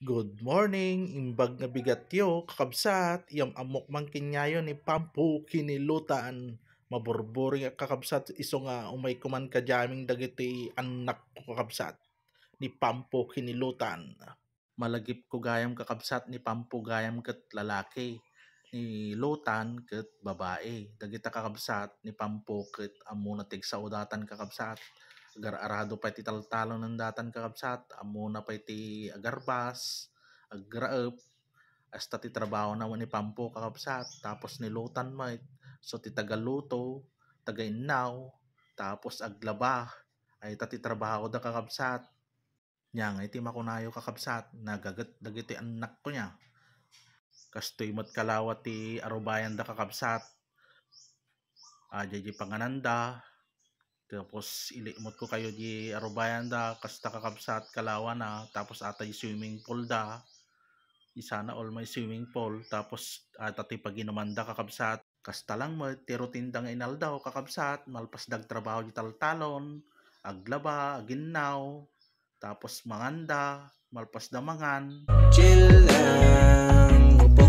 Good morning, imbag nga yo, kakabsat, iyam amok man kinyayo ni Pampu, kinilutaan, maburburi nga kakabsat, iso nga umay kuman kajaming dagiti anak ko kakabsat, ni Pampu kinilutan. Malagip ko gayam kakabsat ni Pampu gayam kat lalaki, ni Lutan kat babae, dagita kakabsat, ni Pampu kat amuna tig sa kakabsat, agar arado pa iti taltalo ng datan kakabsat, na pa iti agarbas, agraep, hasta ti trabaho na ni Pampo kakabsat, tapos nilutan mo, so ti tagaluto, tagainnaw, tapos aglaba, ay tati trabaho da kakabsat, niya nga iti makunayo kakabsat, nagagat dagiti anak ko niya. Kastoy mat kalawat ti arubayan da kakabsat, adya di pangananda, tapos ilimot ko kayo di Arubayan da kasta kakabsat Kalawa na tapos atay swimming pool da. Isana all my swimming pool tapos atati paginuman da kakabsat. Kasta lang mo tirutin dang inal daw kakabsat malpas dagtrabaho di taltalon aglaba aginaw tapos manganda malpas damangan. Chill lang.